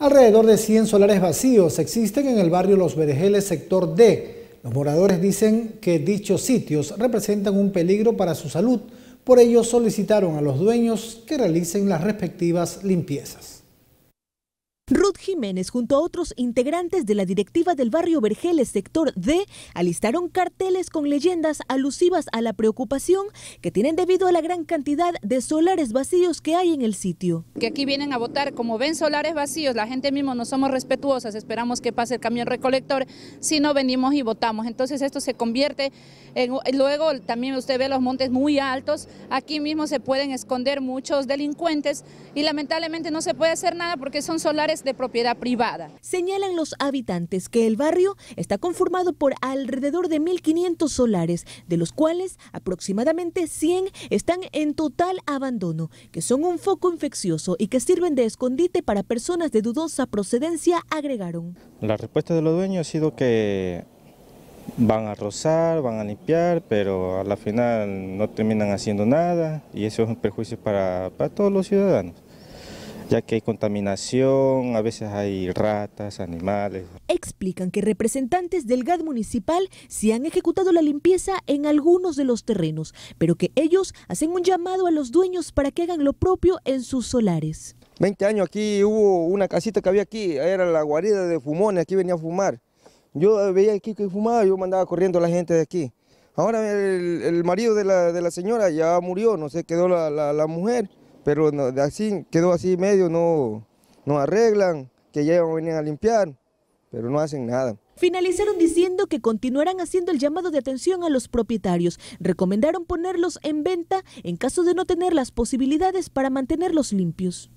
Alrededor de 100 solares vacíos existen en el barrio Los Berejeles, sector D. Los moradores dicen que dichos sitios representan un peligro para su salud, por ello solicitaron a los dueños que realicen las respectivas limpiezas. Jiménez, junto a otros integrantes de la directiva del barrio Vergeles, sector D, alistaron carteles con leyendas alusivas a la preocupación que tienen debido a la gran cantidad de solares vacíos que hay en el sitio. Que aquí vienen a votar, como ven solares vacíos, la gente mismo no somos respetuosas, esperamos que pase el camión recolector, si no venimos y votamos. Entonces esto se convierte, en, luego también usted ve los montes muy altos, aquí mismo se pueden esconder muchos delincuentes y lamentablemente no se puede hacer nada porque son solares de propiedad privada. Señalan los habitantes que el barrio está conformado por alrededor de 1.500 solares, de los cuales aproximadamente 100 están en total abandono, que son un foco infeccioso y que sirven de escondite para personas de dudosa procedencia, agregaron. La respuesta de los dueños ha sido que van a rozar, van a limpiar, pero a la final no terminan haciendo nada y eso es un perjuicio para todos los ciudadanos ya que hay contaminación, a veces hay ratas, animales. Explican que representantes del GAD municipal se han ejecutado la limpieza en algunos de los terrenos, pero que ellos hacen un llamado a los dueños para que hagan lo propio en sus solares. 20 años aquí hubo una casita que había aquí, era la guarida de fumones, aquí venía a fumar. Yo veía aquí que fumaba, yo mandaba corriendo a la gente de aquí. Ahora el, marido de la, de la, señora ya murió, no sé, quedó la, la, la mujer pero así quedó así medio, no, no arreglan, que llevan, vienen a limpiar, pero no hacen nada. Finalizaron diciendo que continuarán haciendo el llamado de atención a los propietarios. Recomendaron ponerlos en venta en caso de no tener las posibilidades para mantenerlos limpios.